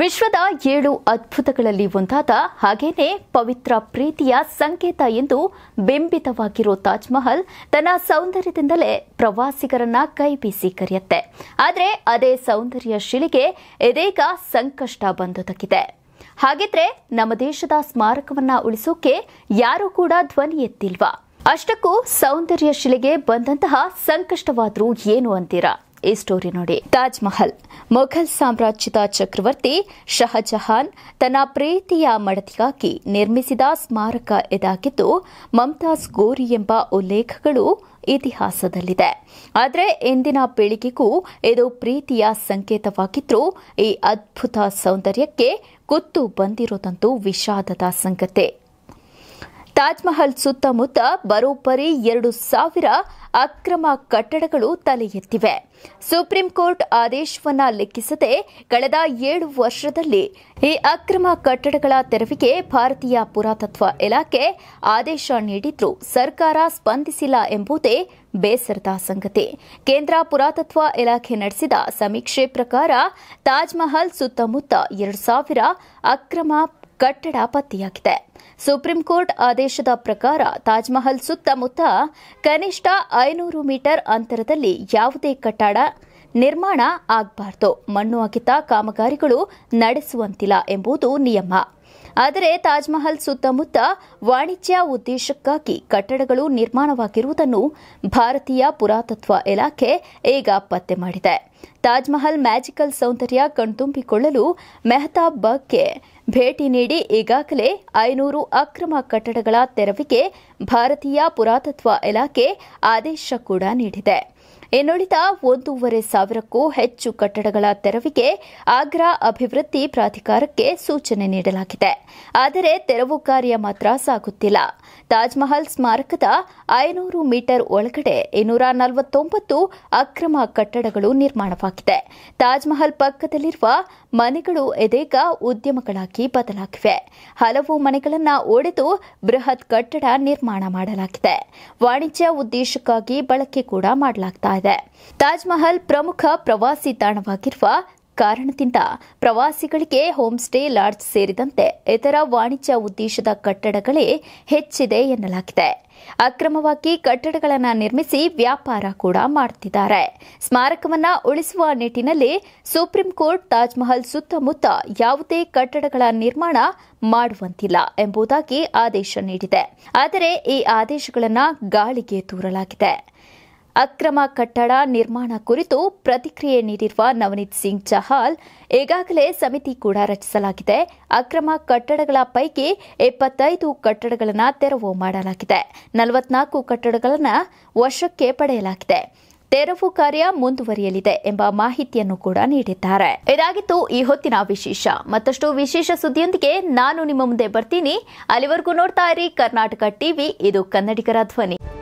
ವಿಶ್ವದ ಏಳು ಅದ್ಭುತಗಳಲ್ಲಿ ಒಂದಾದ ಹಾಗೇನೆ ಪವಿತ್ರ ಪ್ರೀತಿಯ ಸಂಕೇತ ಎಂದು ಬಿಂಬಿತವಾಗಿರೋ ತಾಜ್ ಮಹಲ್ ತನ್ನ ಸೌಂದರ್ಯದಿಂದಲೇ ಪ್ರವಾಸಿಗರನ್ನ ಕೈ ಬೀಸಿ ಕರೆಯುತ್ತೆ ಆದರೆ ಅದೇ ಸೌಂದರ್ಯ ಶಿಲೆಗೆ ಇದೀಗ ಸಂಕಷ್ಟ ಬಂದೊದಗಿದೆ ಹಾಗಿದ್ರೆ ನಮ್ಮ ದೇಶದ ಸ್ಮಾರಕವನ್ನ ಉಳಿಸೋಕೆ ಯಾರೂ ಕೂಡ ಧ್ವನಿ ಎತ್ತಿಲ್ವಾ ಅಷ್ಟಕ್ಕೂ ಸೌಂದರ್ಯ ಶಿಲೆಗೆ ಬಂದಂತಹ ಸಂಕಷ್ಟವಾದರೂ ಏನು ಅಂತೀರಾ ಈ ಸ್ಟೋರಿ ನೋಡಿ ತಾಜ್ ಮಹಲ್ ಮೊಘಲ್ ಸಾಮ್ರಾಜ್ಯದ ಚಕ್ರವರ್ತಿ ಶಹಜಹಾನ್ ತನ್ನ ಪ್ರೀತಿಯ ಮಡತಿಗಾಗಿ ನಿರ್ಮಿಸಿದ ಸ್ಮಾರಕ ಇದಾಗಿದ್ದು ಮಮತಾಸ್ ಗೋರಿ ಎಂಬ ಉಲ್ಲೇಖಗಳು ಇತಿಹಾಸದಲ್ಲಿದೆ ಆದರೆ ಇಂದಿನ ಪೀಳಿಗೆಗೂ ಇದು ಪ್ರೀತಿಯ ಸಂಕೇತವಾಗಿದ್ರೂ ಈ ಅದ್ಭುತ ಸೌಂದರ್ಯಕ್ಕೆ ಕುತ್ತು ಬಂದಿರೋದಂತೂ ವಿಷಾದದ ಸಂಗತಿ ತಾಜ್ಮಹಲ್ ಸುತ್ತಮುತ್ತ ಬರೋಬ್ಬರಿ ಎರಡು ಸಾವಿರ ಅಕ್ರಮ ಕಟ್ಟಡಗಳು ತಲೆ ಎತ್ತಿವೆ ಸುಪ್ರೀಂ ಕೋರ್ಟ್ ಆದೇಶವನ್ನ ಲೆಕ್ಕಿಸದೆ ಕಳೆದ ಏಳು ವರ್ಷದಲ್ಲಿ ಈ ಅಕ್ರಮ ಕಟ್ಟಡಗಳ ತೆರವಿಗೆ ಭಾರತೀಯ ಪುರಾತತ್ವ ಇಲಾಖೆ ಆದೇಶ ನೀಡಿದ್ರೂ ಸರ್ಕಾರ ಸ್ಪಂದಿಸಿಲ್ಲ ಎಂಬುದೇ ಬೇಸರದ ಸಂಗತಿ ಕೇಂದ್ರ ಪುರಾತತ್ವ ಇಲಾಖೆ ನಡೆಸಿದ ಸಮೀಕ್ಷೆ ಪ್ರಕಾರ ತಾಜ್ಮಹಲ್ ಸುತ್ತಮುತ್ತ ಎರಡು ಸಾವಿರ ಅಕ್ರಮ ಕಟ್ಟಡ ಪತ್ತೆಯಾಗಿದೆ ಸುಪ್ರೀಂ ಕೋರ್ಟ್ ಆದೇಶದ ಪ್ರಕಾರ ತಾಜ್ಮಹಲ್ ಸುತ್ತಮುತ್ತ ಕನಿಷ್ಠ ಐನೂರು ಮೀಟರ್ ಅಂತರದಲ್ಲಿ ಯಾವುದೇ ಕಟ್ಟಡ ನಿರ್ಮಾಣ ಆಗಬಾರದು ಮಣ್ಣು ಅಗಿತ ಕಾಮಗಾರಿಗಳು ನಡೆಸುವಂತಿಲ್ಲ ಎಂಬುದು ನಿಯಮ ಆದರೆ ತಾಜ್ಮಹಲ್ ಸುತ್ತಮುತ್ತ ವಾಣಿಜ್ಯ ಉದ್ದೇಶಕ್ಕಾಗಿ ಕಟ್ಟಡಗಳು ನಿರ್ಮಾಣವಾಗಿರುವುದನ್ನು ಭಾರತೀಯ ಪುರಾತತ್ವ ಇಲಾಖೆ ಈಗ ಪತ್ತೆ ಮಾಡಿದೆ ತಾಜ್ಮಹಲ್ ಮ್ಯಾಜಿಕಲ್ ಸೌಂದರ್ಯ ಕಣ್ತುಂಬಿಕೊಳ್ಳಲು ಬಗ್ಗೆ ಭೇಟಿ ನೀಡಿ ಈಗಾಗಲೇ ಐನೂರು ಅಕ್ರಮ ಕಟ್ಟಡಗಳ ತೆರವಿಗೆ ಭಾರತೀಯ ಪುರಾತತ್ವ ಇಲಾಖೆ ಆದೇಶ ಕೂಡ ನೀಡಿದೆ ಇನ್ನುಳಿದ ಒಂದೂವರೆ ಸಾವಿರಕ್ಕೂ ಹೆಚ್ಚು ಕಟ್ಟಡಗಳ ತೆರವಿಗೆ ಆಗ್ರಾ ಅಭಿವೃದ್ಧಿ ಪ್ರಾಧಿಕಾರಕ್ಕೆ ಸೂಚನೆ ನೀಡಲಾಗಿದೆ ಆದರೆ ತೆರವು ಕಾರ್ಯ ಮಾತ್ರ ಸಾಗುತ್ತಿಲ್ಲ ತಾಜ್ಮಹಲ್ ಸ್ಮಾರಕದ ಐನೂರು ಮೀಟರ್ ಒಳಗಡೆ ಇನ್ನೂರ ನಲವತ್ತೊಂಬತ್ತು ಅಕ್ರಮ ಕಟ್ಟಡಗಳು ನಿರ್ಮಾಣವಾಗಿದೆ ತಾಜ್ಮಹಲ್ ಪಕ್ಕದಲ್ಲಿರುವ ಮನೆಗಳು ಇದೀಗ ಉದ್ಯಮಗಳಾಗಿ ಬದಲಾಗಿವೆ ಹಲವು ಮನೆಗಳನ್ನು ಒಡೆದು ಬೃಹತ್ ಕಟ್ಟಡ ನಿರ್ಮಾಣ ಮಾಡಲಾಗಿದೆ ವಾಣಿಜ್ಯ ಉದ್ದೇಶಕ್ಕಾಗಿ ಬಳಕೆ ಕೂಡ ಮಾಡಲಾಗ್ತಾ ಇದೆ ತಾಜ್ ಮಹಲ್ ಪ್ರಮುಖ ಪ್ರವಾಸಿ ತಾಣವಾಗಿರುವ ಕಾರಣದಿಂದ ಪ್ರವಾಸಿಗಳಿಗೆ ಹೋಮ್ ಸ್ಟೇ ಲಾಡ್ಜ್ ಸೇರಿದಂತೆ ಇತರ ವಾಣಿಜ್ಯ ಉದ್ದೇಶದ ಕಟ್ಟಡಗಳೇ ಹೆಚ್ಚಿದೆ ಎನ್ನಲಾಗಿದೆ ಅಕ್ರಮವಾಗಿ ಕಟ್ಟಡಗಳನ್ನು ನಿರ್ಮಿಸಿ ವ್ಯಾಪಾರ ಕೂಡ ಮಾಡುತ್ತಿದ್ದಾರೆ ಸ್ಮಾರಕವನ್ನು ಉಳಿಸುವ ನಿಟ್ಟಿನಲ್ಲಿ ಸುಪ್ರೀಂ ಕೋರ್ಟ್ ತಾಜ್ಮಹಲ್ ಸುತ್ತಮುತ್ತ ಯಾವುದೇ ಕಟ್ಟಡಗಳ ನಿರ್ಮಾಣ ಮಾಡುವಂತಿಲ್ಲ ಎಂಬುದಾಗಿ ಆದೇಶ ನೀಡಿದೆ ಆದರೆ ಈ ಆದೇಶಗಳನ್ನು ಗಾಳಿಗೆ ತೂರಲಾಗಿದೆ ಅಕ್ರಮ ಕಟ್ಟಡ ನಿರ್ಮಾಣ ಕುರಿತು ಪ್ರತಿಕ್ರಿಯೆ ನೀಡಿರುವ ನವನೀತ್ ಸಿಂಗ್ ಚಹಾಲ್ ಈಗಾಗಲೇ ಸಮಿತಿ ಕೂಡ ರಚಿಸಲಾಗಿದೆ ಅಕ್ರಮ ಕಟ್ಟಡಗಳ ಪೈಕಿ ಎಪ್ಪತ್ತೈದು ಕಟ್ಟಡಗಳನ್ನು ತೆರವು ಮಾಡಲಾಗಿದೆ ನಲವತ್ನಾಲ್ಕು ಕಟ್ಟಡಗಳನ್ನು ವಶಕ್ಕೆ ಪಡೆಯಲಾಗಿದೆ ತೆರವು ಕಾರ್ಯ ಮುಂದುವರಿಯಲಿದೆ ಎಂಬ ಮಾಹಿತಿಯನ್ನು ಕೂಡ ನೀಡಿದ್ದಾರೆ ಇದಾಗಿತ್ತು ಈ ಹೊತ್ತಿನ ವಿಶೇಷ ಮತ್ತಷ್ಟು ವಿಶೇಷ ಸುದ್ದಿಯೊಂದಿಗೆ ನಾನು ನಿಮ್ಮ ಮುಂದೆ ಬರ್ತೀನಿ ಅಲ್ಲಿವರೆಗೂ ನೋಡ್ತಾ ಇರಿ ಕರ್ನಾಟಕ ಟಿವಿ ಇದು ಕನ್ನಡಿಗರ ಧ್ವನಿ